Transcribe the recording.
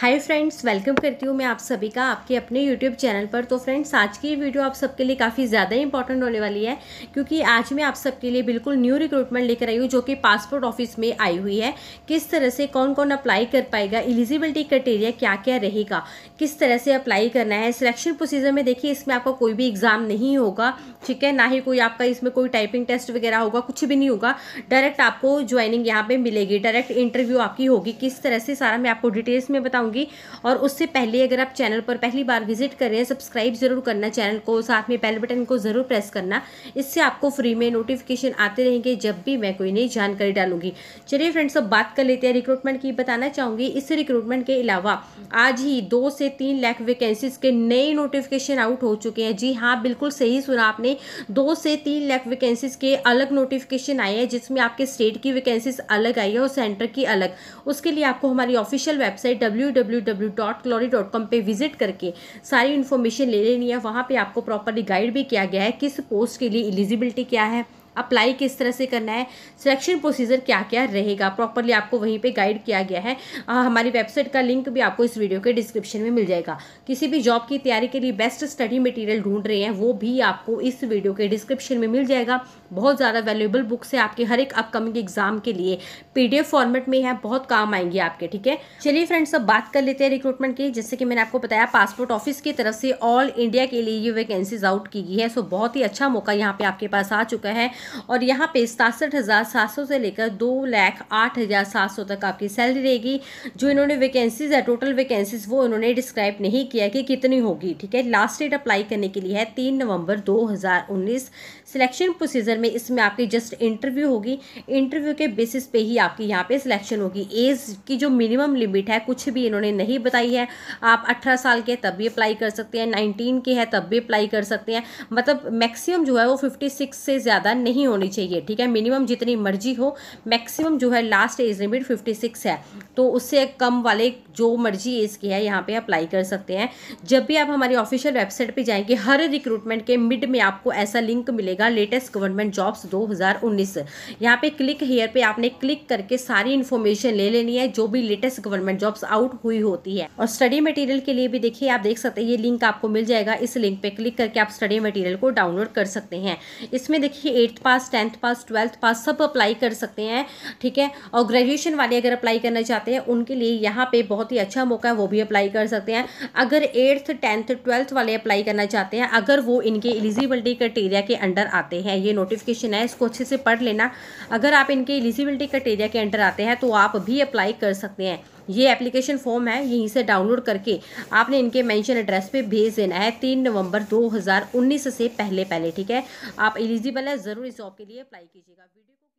hi friends welcome करती हूँ मैं आप सभी का आपके अपने यूट्यूब चैनल पर तो फ्रेंड्स आज की वीडियो आप सबके लिए काफ़ी ज़्यादा इंपॉर्टेंट होने वाली है क्योंकि आज मैं आप सबके लिए बिल्कुल न्यू रिक्रूटमेंट लेकर आई हूँ जो कि पासपोर्ट ऑफिस में आई हुई है किस तरह से कौन कौन अप्लाई कर पाएगा एलिजिबिलिटी क्राइटेरिया क्या क्या रहेगा किस तरह से अप्लाई करना है सिलेक्शन प्रोसीजर में देखिए इसमें आपका कोई भी एग्ज़ाम नहीं होगा ठीक है ना ही कोई आपका इसमें कोई टाइपिंग टेस्ट वगैरह होगा कुछ भी नहीं होगा डायरेक्ट आपको ज्वाइनिंग यहाँ पर मिलेगी डायरेक्ट इंटरव्यू आपकी होगी किस तरह से सारा मैं आपको डिटेल्स में बताऊँगी बताऊंगी और उससे पहले अगर आप चैनल पर पहली बार विजिट कर रहे हैं सब्सक्राइब ज़रूर करना चैनल को साथ में बेल बटन को ज़रूर प्रेस करना इससे आपको फ्री में नोटिफिकेशन आते रहेंगे जब भी मैं कोई नई जानकारी डालूंगी चलिए फ्रेंड्स अब बात कर लेते हैं रिक्रूटमेंट की बताना चाहूंगी इस रिक्रूटमेंट के अलावा आज ही दो से तीन लाख वैकेंसीज के नए नोटिफिकेशन आउट हो चुके हैं जी हाँ बिल्कुल सही सुना आपने दो से तीन लाख वैकेंसीज के अलग नोटिफिकेशन आए हैं जिसमें आपके स्टेट की वैकेंसीज अलग आई है और सेंटर की अलग उसके लिए आपको हमारी ऑफिशियल वेबसाइट डब्ल्यू www.glory.com पे विजिट करके सारी इन्फॉर्मेशन ले लेनी है वहाँ पे आपको प्रॉपरली गाइड भी किया गया है किस पोस्ट के लिए एलिजिबिलिटी क्या है अप्लाई किस तरह से करना है सिलेक्शन प्रोसीजर क्या क्या रहेगा प्रॉपरली आपको वहीं पे गाइड किया गया है आ, हमारी वेबसाइट का लिंक भी आपको इस वीडियो के डिस्क्रिप्शन में मिल जाएगा किसी भी जॉब की तैयारी के लिए बेस्ट स्टडी मटेरियल ढूंढ रहे हैं वो भी आपको इस वीडियो के डिस्क्रिप्शन में मिल जाएगा बहुत ज़्यादा वैल्यूबल बुक्स है आपके हर एक अपकमिंग एग्जाम के लिए पी फॉर्मेट में है बहुत काम आएंगी आपके ठीक है चलिए फ्रेंड्स अब बात कर लेते हैं रिक्रूटमेंट की जैसे कि मैंने आपको बताया पासपोर्ट ऑफिस की तरफ से ऑल इंडिया के लिए ये वैकेंसीज आउट की गई है सो बहुत ही अच्छा मौका यहाँ पे आपके पास आ चुका है और यहाँ पे सतासठ हज़ार सात सौ से लेकर दो लाख आठ हज़ार सात सौ तक आपकी सैलरी रहेगी जो इन्होंने वैकेंसीज है टोटल वैकेंसीज वो इन्होंने डिस्क्राइब नहीं किया कि कितनी होगी ठीक है लास्ट डेट अप्लाई करने के लिए है तीन नवंबर दो सिलेक्शन प्रोसीजर में इसमें आपकी जस्ट इंटरव्यू होगी इंटरव्यू के बेसिस पे ही आपकी यहाँ पे सिलेक्शन होगी एज की जो मिनिमम लिमिट है कुछ भी इन्होंने नहीं बताई है आप अठारह साल के तब भी अप्लाई कर सकते हैं नाइनटीन के है तब भी अप्लाई कर सकते हैं मतलब मैक्सिमम जो है वो फिफ्टी से ज़्यादा नहीं नहीं होनी चाहिए ठीक है मिनिमम जितनी मर्जी हो मैक्सिमम जो है last age limit fifty six है तो उससे कम वाले जो मर्जी एज के है यहाँ पे अप्लाई कर सकते हैं जब भी आप हमारी ऑफिशियल वेबसाइट पे जाएंगे हर रिक्रूटमेंट के मिड में आपको ऐसा लिंक मिलेगा लेटेस्ट गवर्नमेंट जॉब्स 2019 यहाँ पे क्लिक हेयर पे आपने क्लिक करके सारी इन्फॉर्मेशन ले लेनी है जो भी लेटेस्ट गवर्नमेंट जॉब्स आउट हुई होती है और स्टडी मटेरियल के लिए भी देखिए आप देख सकते हैं ये लिंक आपको मिल जाएगा इस लिंक पे क्लिक करके आप स्टडी मटेरियल को डाउनलोड कर सकते हैं इसमें देखिए eight pass tenth pass twelfth pass सब अप्लाई कर सकते हैं ठीक है और ग्रेजुएशन वाले अगर अप्लाई करना चाहते हैं उनके लिए यहाँ पे बहुत ही अच्छा मौका है वो भी अप्लाई कर सकते हैं अगर एट्थ टेंथ ट्वेल्थ वाले अप्लाई करना चाहते हैं अगर वो इनके एलिजिबिलिटी क्राइटेरिया के अंडर आते हैं ये नोटिफिकेशन है इसको अच्छे से पढ़ लेना अगर आप इनके एलिजिबिलिटी क्राइटेरिया के अंडर आते हैं तो आप भी अप्लाई कर सकते हैं ये एप्लीकेशन फॉर्म है यहीं से डाउनलोड करके आपने इनके मेंशन एड्रेस पे भेज देना है तीन नवंबर 2019 से पहले पहले ठीक है आप एलिजिबल है ज़रूर इस जॉब के लिए अप्लाई कीजिएगा वीडियो